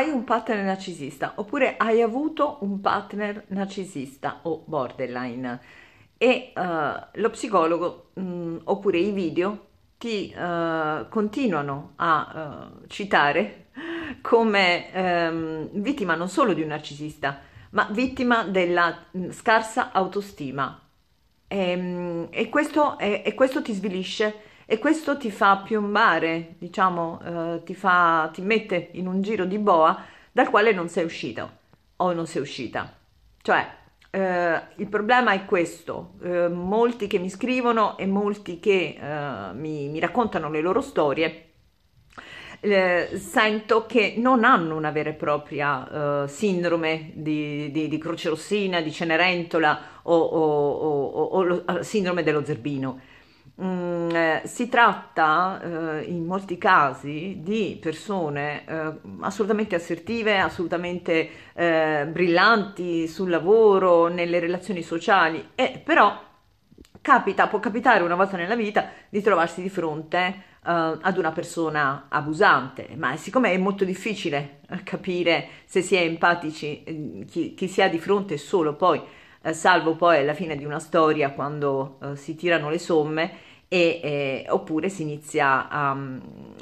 hai un partner narcisista oppure hai avuto un partner narcisista o borderline e uh, lo psicologo mh, mm, oppure i video ti uh, continuano a uh, citare come um, vittima non solo di un narcisista, ma vittima della mh, mm, scarsa autostima. E, ehm, mh, e, questo, e, e questo ti svilisce e questo ti fa piombare, diciamo, eh, ti, fa, ti mette in un giro di boa dal quale non sei uscito o non sei uscita. Cioè, eh, il problema è questo, eh, molti che mi scrivono e molti che eh, mi, mi raccontano le loro storie eh, sento che non hanno una vera e propria eh, sindrome di, di, di, Croce Rossina, di Cenerentola o, o, o, o eh, sindrome dello zerbino. Mm si tratta eh, in molti casi di persone eh, assolutamente assertive, assolutamente eh, brillanti sul lavoro, nelle relazioni sociali, e però capita, può capitare una volta nella vita di trovarsi di fronte eh, ad una persona abusante, ma siccome è molto difficile eh, capire se si è empatici, chi, chi si ha di fronte solo poi, salvo poi alla fine di una storia quando si tirano le somme, e, eh, oppure si inizia a,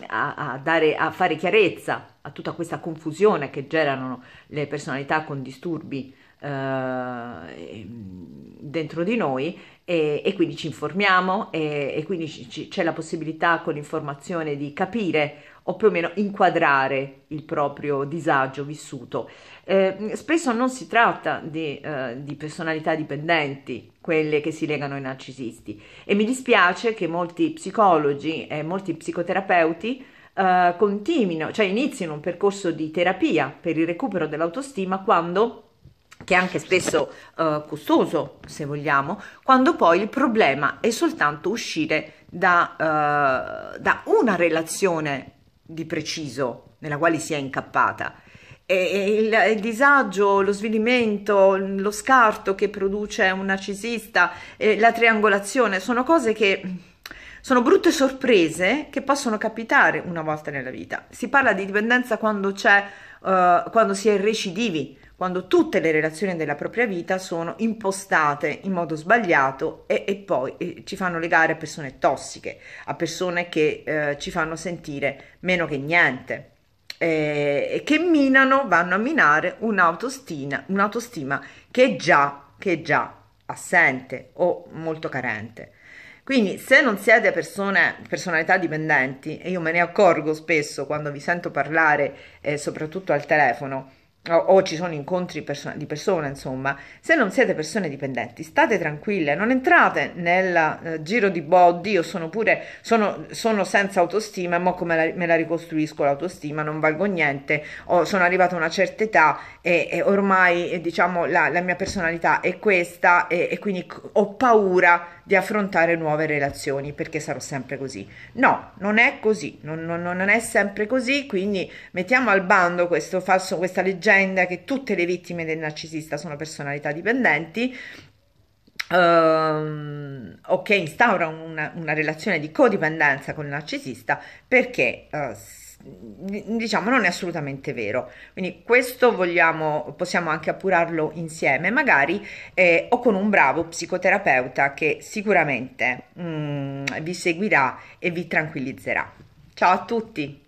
a, a, dare, a fare chiarezza a tutta questa confusione che generano le personalità con disturbi eh, dentro di noi e, e, quindi ci informiamo e, e quindi ci, c'è la possibilità con l'informazione di capire o più o meno inquadrare il proprio disagio vissuto. Eh, spesso non si tratta di, eh, di personalità dipendenti, quelle che si legano ai narcisisti e mi dispiace che molti psicologi e molti psicoterapeuti eh, continuino, cioè inizino un percorso di terapia per il recupero dell'autostima quando che è anche spesso eh, costoso, se vogliamo, quando poi il problema è soltanto uscire da, eh, da una relazione di preciso nella quale si è incappata il, il, disagio, lo svilimento, lo scarto che produce un narcisista, eh, la triangolazione, sono cose che sono brutte sorprese che possono capitare una volta nella vita. Si parla di dipendenza quando, c'è, eh, quando si è recidivi, quando tutte le relazioni della propria vita sono impostate in modo sbagliato e, e poi e eh, ci fanno legare a persone tossiche, a persone che eh, ci fanno sentire meno che niente eh, che minano, vanno a minare un'autostima, un'autostima che è già, che è già assente o molto carente. Quindi se non siete persone, personalità dipendenti, e io me ne accorgo spesso quando vi sento parlare, eh, soprattutto al telefono, o, ci sono incontri perso- di persone, insomma, se non siete persone dipendenti, state tranquille, non entrate nel eh, giro di boh, oddio, sono pure sono, sono senza autostima, ma come la, me la ricostruisco l'autostima, non valgo niente, o sono arrivata a una certa età e, e ormai eh, diciamo la, la, mia personalità è questa e, e quindi ho paura di affrontare nuove relazioni perché sarò sempre così. No, non è così, non, non, non è sempre così, quindi mettiamo al bando questo falso, questa leggenda comprende che tutte le vittime del narcisista sono personalità dipendenti, Um, ehm, che instaura una, una, relazione di codipendenza con il narcisista perché uh, diciamo non è assolutamente vero quindi questo vogliamo possiamo anche appurarlo insieme magari eh, o con un bravo psicoterapeuta che sicuramente mm, vi seguirà e vi tranquillizzerà ciao a tutti